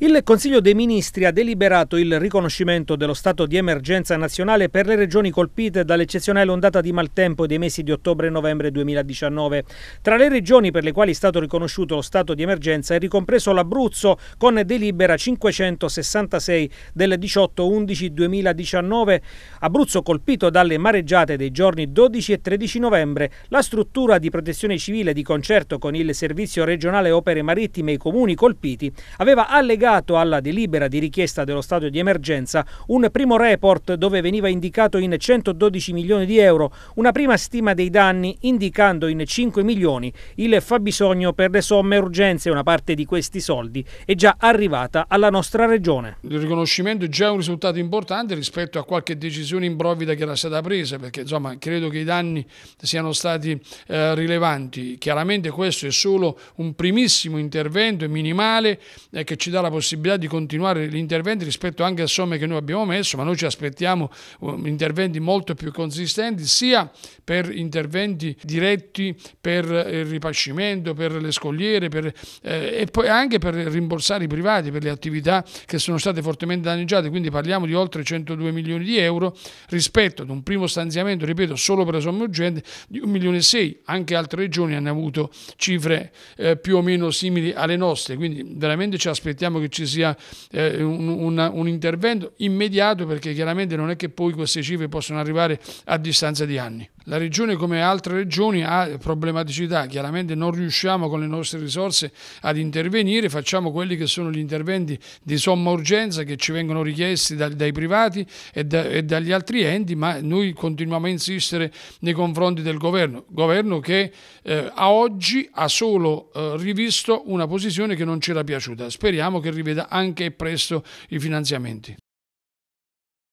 Il Consiglio dei Ministri ha deliberato il riconoscimento dello stato di emergenza nazionale per le regioni colpite dall'eccezionale ondata di maltempo dei mesi di ottobre e novembre 2019. Tra le regioni per le quali è stato riconosciuto lo stato di emergenza è ricompreso l'Abruzzo con delibera 566 del 18-11-2019. Abruzzo colpito dalle mareggiate dei giorni 12 e 13 novembre. La struttura di protezione civile di concerto con il Servizio regionale opere marittime e i comuni colpiti aveva allegato allegato alla delibera di richiesta dello stato di emergenza un primo report dove veniva indicato in 112 milioni di euro una prima stima dei danni indicando in 5 milioni il fabbisogno per le somme urgenze. Una parte di questi soldi è già arrivata alla nostra regione. Il riconoscimento è già un risultato importante rispetto a qualche decisione improvvida che era stata presa perché insomma credo che i danni siano stati eh, rilevanti. Chiaramente questo è solo un primissimo intervento minimale eh, che ci dà la possibilità possibilità di continuare gli interventi rispetto anche a somme che noi abbiamo messo, ma noi ci aspettiamo um, interventi molto più consistenti sia per interventi diretti per eh, il ripascimento, per le scogliere per, eh, e poi anche per rimborsare i privati per le attività che sono state fortemente danneggiate, quindi parliamo di oltre 102 milioni di euro rispetto ad un primo stanziamento, ripeto, solo per le somme urgenti di 1 milione e 6, anche altre regioni hanno avuto cifre eh, più o meno simili alle nostre, quindi veramente ci aspettiamo che che ci sia eh, un, una, un, intervento immediato perché chiaramente non è che poi queste cifre possono arrivare a distanza di anni. La regione come altre regioni ha problematicità, chiaramente non riusciamo con le nostre risorse ad intervenire, facciamo quelli che sono gli interventi di somma urgenza che ci vengono richiesti da, dai privati e, da, e dagli altri enti, ma noi continuiamo a insistere nei confronti del governo, governo che eh, a oggi ha solo eh, rivisto una posizione che non ci era piaciuta. Speriamo che riveda anche presso i finanziamenti.